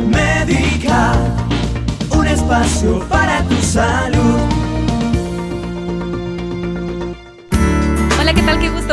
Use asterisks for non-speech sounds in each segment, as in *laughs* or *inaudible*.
Medica, un espacio para tu salud.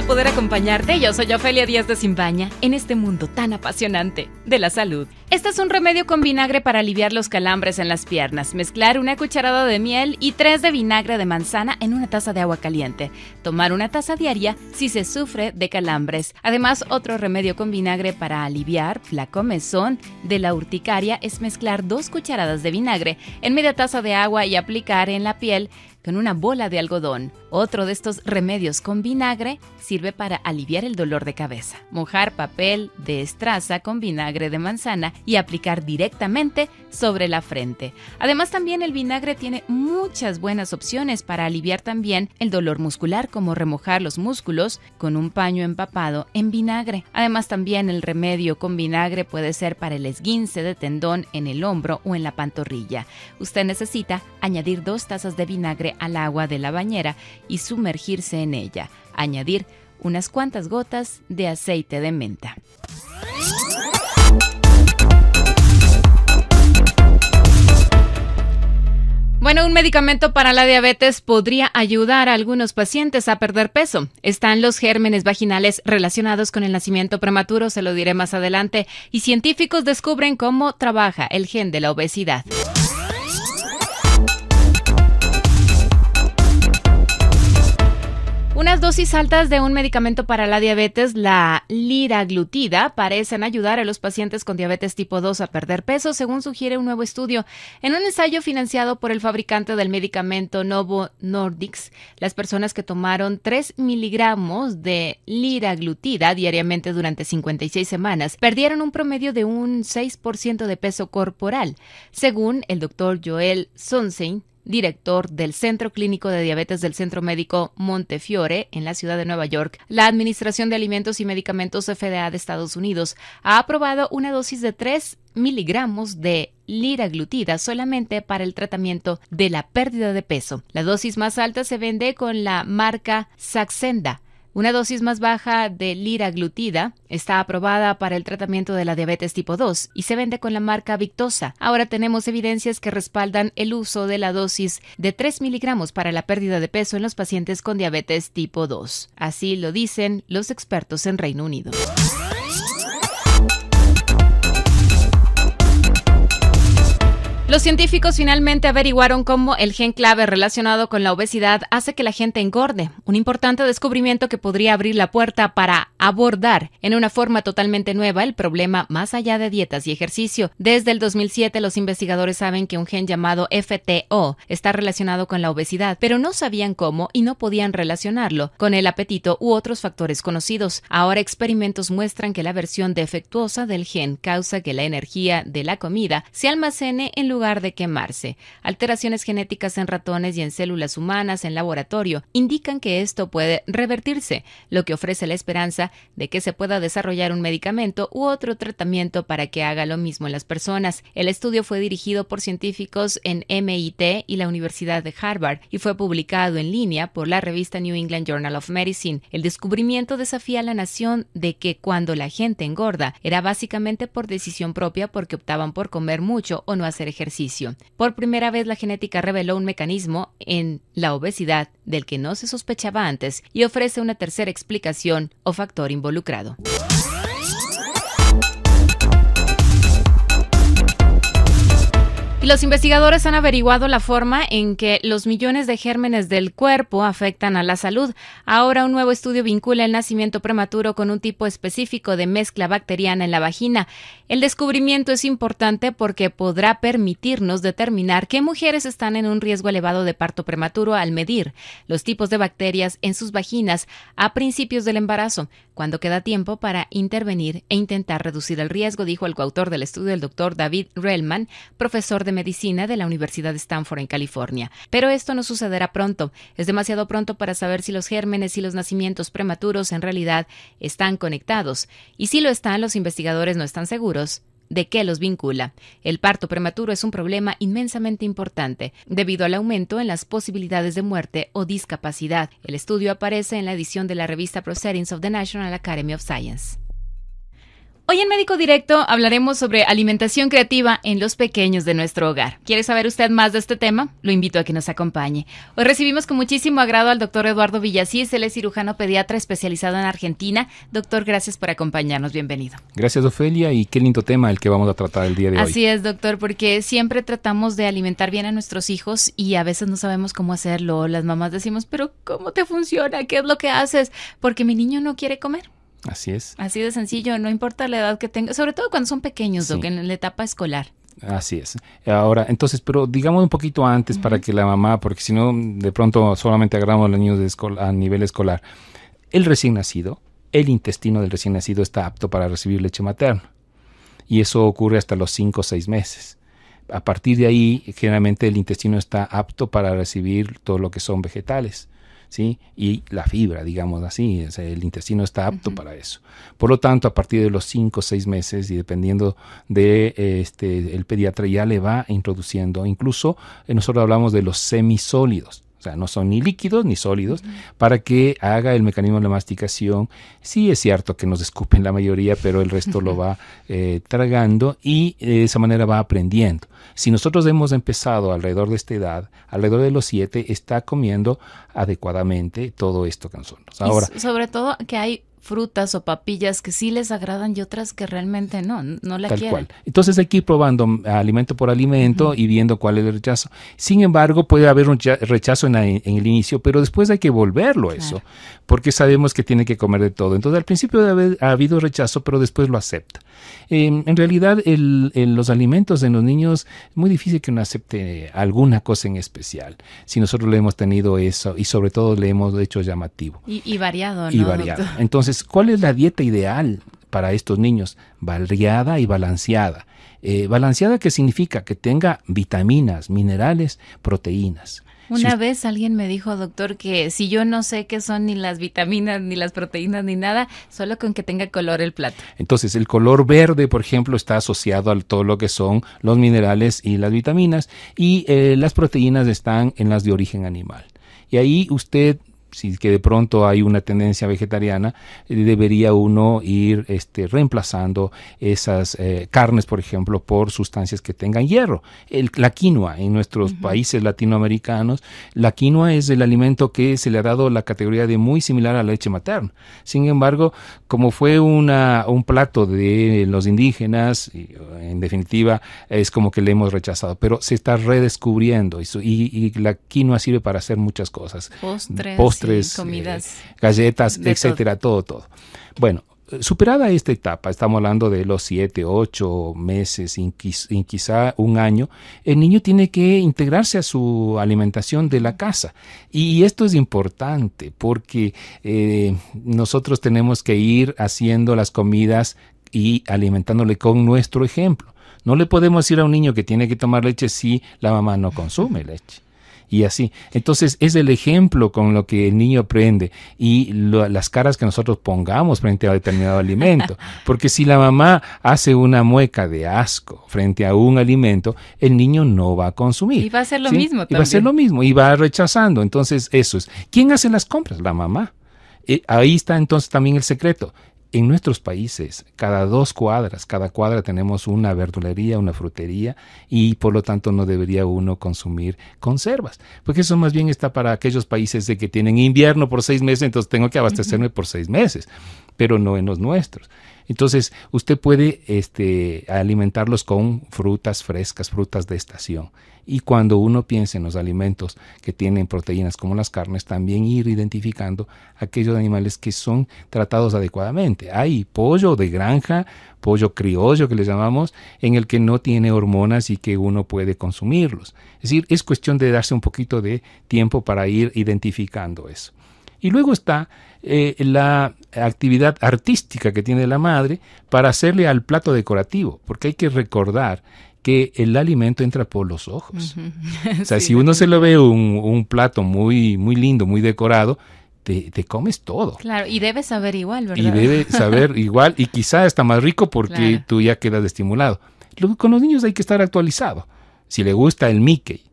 poder acompañarte. Yo soy Ofelia Díaz de Simbaña en este mundo tan apasionante de la salud. Este es un remedio con vinagre para aliviar los calambres en las piernas. Mezclar una cucharada de miel y tres de vinagre de manzana en una taza de agua caliente. Tomar una taza diaria si se sufre de calambres. Además, otro remedio con vinagre para aliviar la comezón de la urticaria es mezclar dos cucharadas de vinagre en media taza de agua y aplicar en la piel con una bola de algodón. Otro de estos remedios con vinagre sirve para aliviar el dolor de cabeza. Mojar papel de estraza con vinagre de manzana y aplicar directamente sobre la frente. Además también el vinagre tiene muchas buenas opciones para aliviar también el dolor muscular como remojar los músculos con un paño empapado en vinagre. Además también el remedio con vinagre puede ser para el esguince de tendón en el hombro o en la pantorrilla. Usted necesita añadir dos tazas de vinagre al agua de la bañera y sumergirse en ella. Añadir unas cuantas gotas de aceite de menta. Bueno, un medicamento para la diabetes podría ayudar a algunos pacientes a perder peso. Están los gérmenes vaginales relacionados con el nacimiento prematuro, se lo diré más adelante, y científicos descubren cómo trabaja el gen de la obesidad. Unas dosis altas de un medicamento para la diabetes, la liraglutida, parecen ayudar a los pacientes con diabetes tipo 2 a perder peso, según sugiere un nuevo estudio. En un ensayo financiado por el fabricante del medicamento Novo Nordics, las personas que tomaron 3 miligramos de liraglutida diariamente durante 56 semanas perdieron un promedio de un 6% de peso corporal, según el doctor Joel Sonsein, director del Centro Clínico de Diabetes del Centro Médico Montefiore en la ciudad de Nueva York, la Administración de Alimentos y Medicamentos FDA de Estados Unidos ha aprobado una dosis de 3 miligramos de liraglutida solamente para el tratamiento de la pérdida de peso. La dosis más alta se vende con la marca Saxenda una dosis más baja de liraglutida está aprobada para el tratamiento de la diabetes tipo 2 y se vende con la marca Victosa. Ahora tenemos evidencias que respaldan el uso de la dosis de 3 miligramos para la pérdida de peso en los pacientes con diabetes tipo 2. Así lo dicen los expertos en Reino Unido. Los científicos finalmente averiguaron cómo el gen clave relacionado con la obesidad hace que la gente engorde, un importante descubrimiento que podría abrir la puerta para abordar en una forma totalmente nueva el problema más allá de dietas y ejercicio. Desde el 2007 los investigadores saben que un gen llamado FTO está relacionado con la obesidad, pero no sabían cómo y no podían relacionarlo con el apetito u otros factores conocidos. Ahora experimentos muestran que la versión defectuosa del gen causa que la energía de la comida se almacene en lugar de quemarse. Alteraciones genéticas en ratones y en células humanas en laboratorio indican que esto puede revertirse, lo que ofrece la esperanza de que se pueda desarrollar un medicamento u otro tratamiento para que haga lo mismo en las personas. El estudio fue dirigido por científicos en MIT y la Universidad de Harvard y fue publicado en línea por la revista New England Journal of Medicine. El descubrimiento desafía a la nación de que cuando la gente engorda era básicamente por decisión propia porque optaban por comer mucho o no hacer ejercicio por primera vez la genética reveló un mecanismo en la obesidad del que no se sospechaba antes y ofrece una tercera explicación o factor involucrado. los investigadores han averiguado la forma en que los millones de gérmenes del cuerpo afectan a la salud. Ahora un nuevo estudio vincula el nacimiento prematuro con un tipo específico de mezcla bacteriana en la vagina. El descubrimiento es importante porque podrá permitirnos determinar qué mujeres están en un riesgo elevado de parto prematuro al medir los tipos de bacterias en sus vaginas a principios del embarazo, cuando queda tiempo para intervenir e intentar reducir el riesgo, dijo el coautor del estudio, el doctor David Relman, profesor de Medicina de la Universidad de Stanford en California. Pero esto no sucederá pronto. Es demasiado pronto para saber si los gérmenes y los nacimientos prematuros en realidad están conectados. Y si lo están, los investigadores no están seguros de qué los vincula. El parto prematuro es un problema inmensamente importante, debido al aumento en las posibilidades de muerte o discapacidad. El estudio aparece en la edición de la revista Proceedings of the National Academy of Science. Hoy en Médico Directo hablaremos sobre alimentación creativa en los pequeños de nuestro hogar. ¿Quiere saber usted más de este tema? Lo invito a que nos acompañe. Hoy recibimos con muchísimo agrado al doctor Eduardo Villasís, él es cirujano pediatra especializado en Argentina. Doctor, gracias por acompañarnos, bienvenido. Gracias, Ofelia, y qué lindo tema el que vamos a tratar el día de hoy. Así es, doctor, porque siempre tratamos de alimentar bien a nuestros hijos y a veces no sabemos cómo hacerlo. Las mamás decimos, pero ¿cómo te funciona? ¿Qué es lo que haces? Porque mi niño no quiere comer. Así es. Así de sencillo, no importa la edad que tenga, sobre todo cuando son pequeños, en la etapa escolar. Así es. Ahora, entonces, pero digamos un poquito antes para que la mamá, porque si no, de pronto solamente agarramos los niños de a nivel escolar. El recién nacido, el intestino del recién nacido está apto para recibir leche materna. Y eso ocurre hasta los 5 o 6 meses. A partir de ahí, generalmente el intestino está apto para recibir todo lo que son vegetales. ¿sí? Y la fibra, digamos así, el intestino está apto para eso. Por lo tanto, a partir de los 5 o 6 meses y dependiendo de este el pediatra ya le va introduciendo, incluso eh, nosotros hablamos de los semisólidos o sea, no son ni líquidos ni sólidos, para que haga el mecanismo de la masticación. Sí es cierto que nos escupen la mayoría, pero el resto lo va *laughs* eh, tragando y eh, de esa manera va aprendiendo. Si nosotros hemos empezado alrededor de esta edad, alrededor de los siete, está comiendo adecuadamente todo esto que nosotros. Ahora, sobre todo que hay frutas o papillas que sí les agradan y otras que realmente no, no la Tal Cual. Entonces hay que ir probando mm, alimento por alimento y viendo cuál es el rechazo. Sin embargo, puede haber un rechazo en, el inicio, pero después hay que volverlo eso, porque sabemos que tiene que comer de todo. Entonces al principio ha habido rechazo, pero después lo acepta. Em, en realidad, los alimentos en los niños es muy difícil que uno acepte alguna cosa en especial. Si nosotros le hemos tenido eso y sobre todo le hemos hecho llamativo. Y, y variado, ¿no? Y variado. Entonces, ¿cuál es la dieta ideal para estos niños? Variada y balanceada. Eh, balanceada que significa que tenga vitaminas, minerales, proteínas. Una vez alguien me dijo, doctor, que si yo no sé qué son ni las vitaminas, ni las proteínas, ni nada, solo con que tenga color el plato. Entonces, el color verde, por ejemplo, está asociado a todo lo que son los minerales y las vitaminas, y eh, las proteínas están en las de origen animal. Y ahí usted si que de pronto hay una tendencia vegetariana, eh, debería uno ir este, reemplazando esas eh, carnes, por ejemplo, por sustancias que tengan hierro. la quinoa en nuestros países latinoamericanos, la quinoa es el alimento que se le ha dado la categoría de muy similar a la leche materna. Sin embargo, como fue una, un plato de los indígenas, en definitiva, es como que le hemos rechazado, pero se está redescubriendo y, la quinoa sirve para hacer muchas cosas. Postres eh, comidas, galletas, etcétera, todo. todo, Bueno, superada esta etapa, estamos hablando de los siete, ocho meses, quizá un año, el niño tiene que integrarse a su alimentación de la casa. Y esto es importante porque eh, nosotros tenemos que ir haciendo las comidas y alimentándole con nuestro ejemplo. No le podemos decir a un niño que tiene que tomar leche si la mamá no consume leche y así. Entonces es el ejemplo con lo que el niño aprende y las caras que nosotros pongamos frente a determinado alimento. *laughs* Porque si la mamá hace una mueca de asco frente a un alimento, el niño no va a consumir. Y va a hacer lo mismo. También. Y va a hacer lo mismo y va rechazando. Entonces eso es. ¿Quién hace las compras? La mamá. Eh, ahí está entonces también el secreto. En nuestros países, cada dos cuadras, cada cuadra tenemos una verdulería, una frutería y por lo tanto no debería uno consumir conservas, porque eso más bien está para aquellos países de que tienen invierno por seis meses, entonces tengo que abastecerme por seis meses pero no en los nuestros. Entonces, usted puede este, alimentarlos con frutas frescas, frutas de estación. Y cuando uno piensa en los alimentos que tienen proteínas como las carnes, también ir identificando aquellos animales que son tratados adecuadamente. Hay pollo de granja, pollo criollo que le llamamos, en el que no tiene hormonas y que uno puede consumirlos. Es decir, es cuestión de darse un poquito de tiempo para ir identificando eso. Y luego está eh, la actividad artística que tiene la madre para hacerle al plato decorativo, porque hay que recordar que el alimento entra por los ojos. O sea, *laughs* si uno se lo ve un, plato muy, muy lindo, muy decorado, te, comes todo. Claro, y debe saber igual, ¿verdad? Y debe *laughs* saber igual, y quizá está más rico porque tú ya quedas estimulado. con los niños hay que estar actualizado. Si le gusta el Mickey,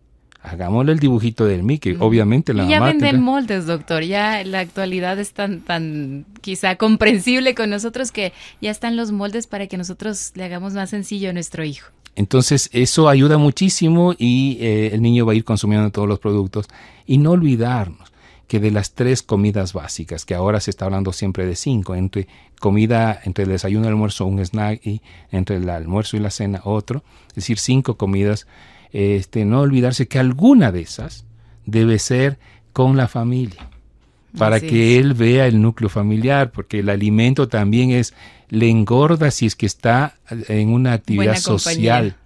Hagámosle el dibujito del Mickey, obviamente la y ya venden moldes, doctor. Ya la actualidad es tan, tan quizá comprensible con nosotros que ya están los moldes para que nosotros le hagamos más sencillo a nuestro hijo. Entonces eso ayuda muchísimo y eh, el niño va a ir consumiendo todos los productos. Y no olvidarnos que de las tres comidas básicas, que ahora se está hablando siempre de cinco, entre comida, entre el desayuno y el almuerzo un snack y entre el almuerzo y la cena otro, es decir, cinco comidas este, no olvidarse que alguna de esas debe ser con la familia, para que él vea el núcleo familiar, porque el alimento también es, le engorda si es que está eh, en una actividad social.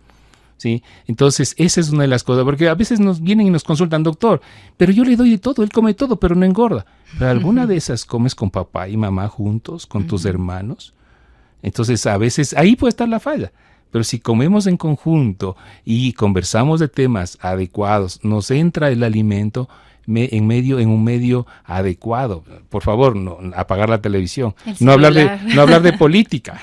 ¿Sí? Entonces, esa es una de las cosas, porque a veces nos vienen y nos consultan, doctor, pero yo le doy de todo, él come todo, pero no engorda. Pero alguna de esas comes con papá y mamá juntos, con tus hermanos. Entonces, a veces ahí puede estar la falla. Pero si comemos en conjunto y conversamos de temas adecuados, nos entra el alimento, en medio en un medio adecuado. Por favor, no apagar la televisión, no hablar de no hablar de *laughs* política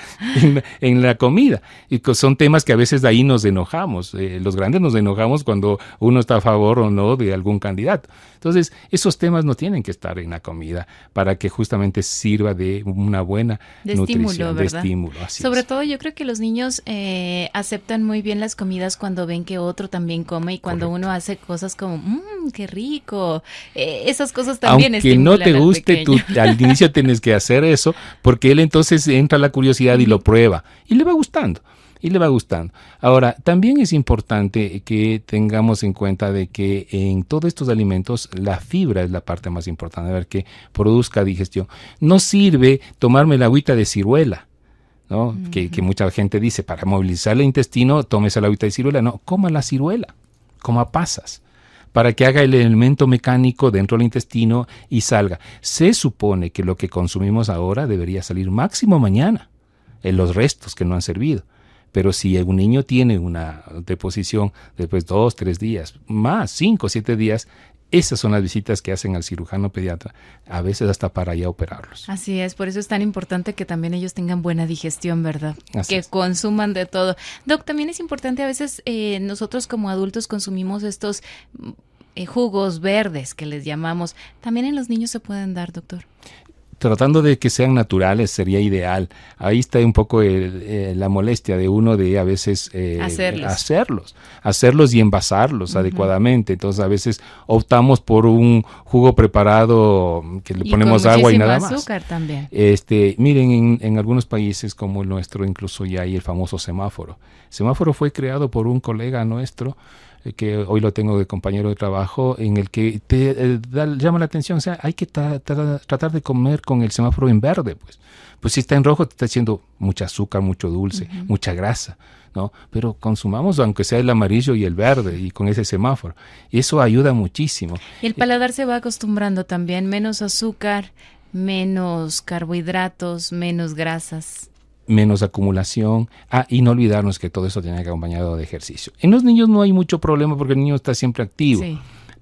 en, la comida. Y son temas que a veces de ahí nos enojamos. Eh, los grandes nos enojamos cuando uno está a favor o no de algún candidato. Entonces, esos temas no tienen que estar en la comida para que justamente sirva de una buena de nutrición, de estímulo. Sobre todo, yo creo que los niños eh, aceptan muy bien las comidas cuando ven que otro también come y cuando uno hace cosas como mmm, Mm, qué rico. Eh, esas cosas también Aunque no te guste, tú, al inicio tienes que hacer eso, porque él entonces entra la curiosidad y lo prueba y le va gustando y le va gustando. Ahora, también es importante que tengamos en cuenta de que en todos estos alimentos la fibra es la parte más importante, a ver que produzca digestión. No sirve tomarme la agüita de ciruela. ¿no? que, que, mucha gente dice, para movilizar el intestino, tomes la agüita de ciruela. No, coma la ciruela, coma pasas para que haga el elemento mecánico dentro del intestino y salga. Se supone que lo que consumimos ahora debería salir máximo mañana, en los restos que no han servido. Pero si un niño tiene una deposición después dos, tres días, más cinco, siete días, esas son las visitas que hacen al cirujano pediatra, a veces hasta para allá operarlos. Así es, por eso es tan importante que también ellos tengan buena digestión, ¿verdad? que consuman de todo. Doc, también es importante a veces eh, nosotros como adultos consumimos estos eh, jugos verdes que les llamamos. ¿También en los niños se pueden dar, doctor? tratando de que sean naturales sería ideal. Ahí está un poco eh, la molestia de uno de a veces eh, hacerlos. hacerlos. y envasarlos adecuadamente. Entonces a veces optamos por un jugo preparado que le ponemos agua y nada más. azúcar también. Este, miren, en, en, algunos países como el nuestro incluso ya hay el famoso semáforo. semáforo fue creado por un colega nuestro eh, que hoy lo tengo de compañero de trabajo, en el que te eh, llama la atención, o sea, hay que tratar de comer con el semáforo en verde, pues. Pues si está en rojo, te está haciendo mucho azúcar, mucho dulce, mucha grasa, ¿no? Pero consumamos, aunque sea el amarillo y el verde, y con ese semáforo. Y Eso ayuda muchísimo. el paladar se va acostumbrando también, menos azúcar, menos carbohidratos, menos grasas menos acumulación. Ah, y no olvidarnos que todo eso tiene que acompañado de ejercicio. En los niños no hay mucho problema porque el niño está siempre activo.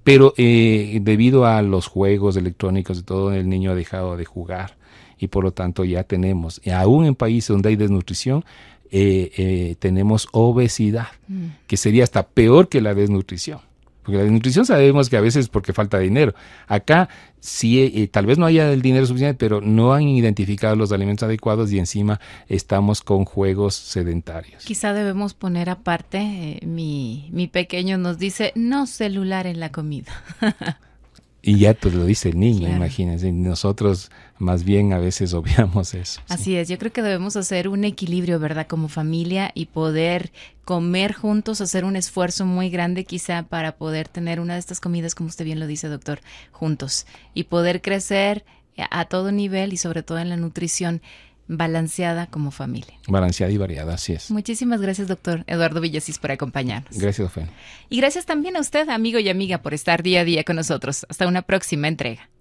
Pero eh, debido a los juegos electrónicos y todo, el niño ha dejado de jugar y por lo tanto ya tenemos, aún en países donde hay desnutrición, eh, eh, tenemos obesidad, mm. que sería hasta peor que la desnutrición. Porque la nutrición sabemos que a veces es porque falta dinero. Acá sí, eh, tal vez no haya el dinero suficiente, pero no han identificado los alimentos adecuados y encima estamos con juegos sedentarios. Quizá debemos poner aparte, eh, mi, mi pequeño nos dice, no celular en la comida. *laughs* Y ya pues lo dice el niño, imagínense. Nosotros más bien a veces *laughs* obviamos eso. Así es, yo creo que debemos hacer un equilibrio, ¿verdad? Como familia y poder comer juntos, hacer un esfuerzo muy grande quizá para poder tener una de estas comidas, como usted bien lo dice, doctor, juntos. Y poder crecer a todo nivel y sobre todo en la nutrición balanceada como familia. Balanceada y variada, así es. Muchísimas gracias, doctor Eduardo Villasís, por acompañarnos. Gracias, Ofen. Y gracias también a usted, amigo y amiga, por estar día a día con nosotros. Hasta una próxima entrega.